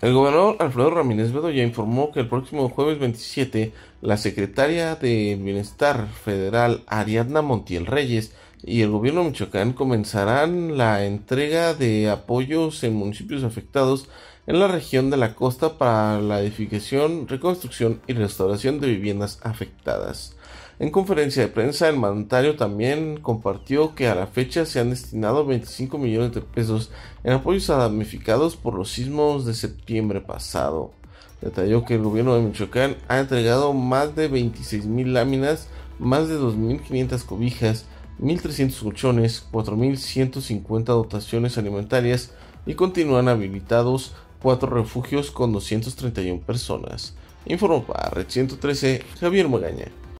El gobernador Alfredo Ramírez Bedoya informó que el próximo jueves 27, la secretaria de Bienestar Federal Ariadna Montiel Reyes y el gobierno de Michoacán comenzarán la entrega de apoyos en municipios afectados en la región de la costa para la edificación, reconstrucción y restauración de viviendas afectadas. En conferencia de prensa, el mandatario también compartió que a la fecha se han destinado 25 millones de pesos en apoyos a damnificados por los sismos de septiembre pasado. Detalló que el gobierno de Michoacán ha entregado más de 26 mil láminas, más de 2.500 cobijas, 1.300 colchones, 4.150 dotaciones alimentarias y continúan habilitados 4 refugios con 231 personas. Informó para Red 113 Javier Magaña.